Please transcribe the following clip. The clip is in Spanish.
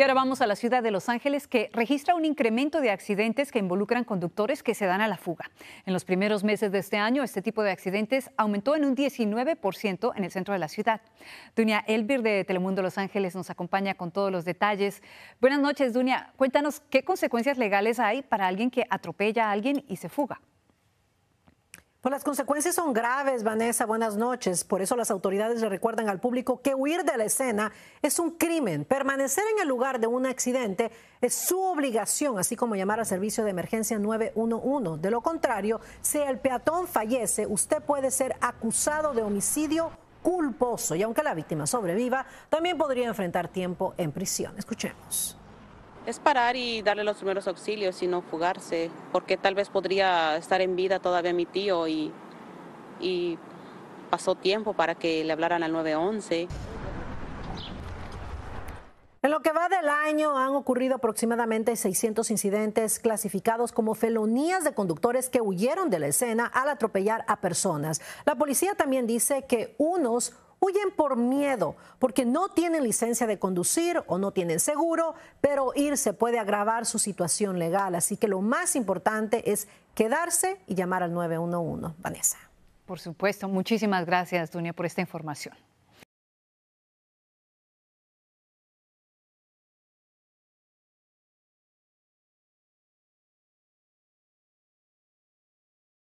Y ahora vamos a la ciudad de Los Ángeles, que registra un incremento de accidentes que involucran conductores que se dan a la fuga. En los primeros meses de este año, este tipo de accidentes aumentó en un 19% en el centro de la ciudad. Dunia Elvir de Telemundo Los Ángeles nos acompaña con todos los detalles. Buenas noches, Dunia. Cuéntanos qué consecuencias legales hay para alguien que atropella a alguien y se fuga. Pues las consecuencias son graves, Vanessa. Buenas noches. Por eso las autoridades le recuerdan al público que huir de la escena es un crimen. Permanecer en el lugar de un accidente es su obligación, así como llamar al servicio de emergencia 911. De lo contrario, si el peatón fallece, usted puede ser acusado de homicidio culposo y aunque la víctima sobreviva, también podría enfrentar tiempo en prisión. Escuchemos es parar y darle los primeros auxilios y no fugarse, porque tal vez podría estar en vida todavía mi tío y, pasó tiempo para que le hablaran al 911. En lo que va del año han ocurrido aproximadamente 600 incidentes clasificados como felonías de conductores que huyeron de la escena al atropellar a personas. La policía también dice que unos huyen por miedo, porque no tienen licencia de conducir o no tienen seguro, pero irse puede agravar su situación legal. Así que lo más importante es quedarse y llamar al 911. Vanessa. Por supuesto, muchísimas gracias, Dunia, por esta información.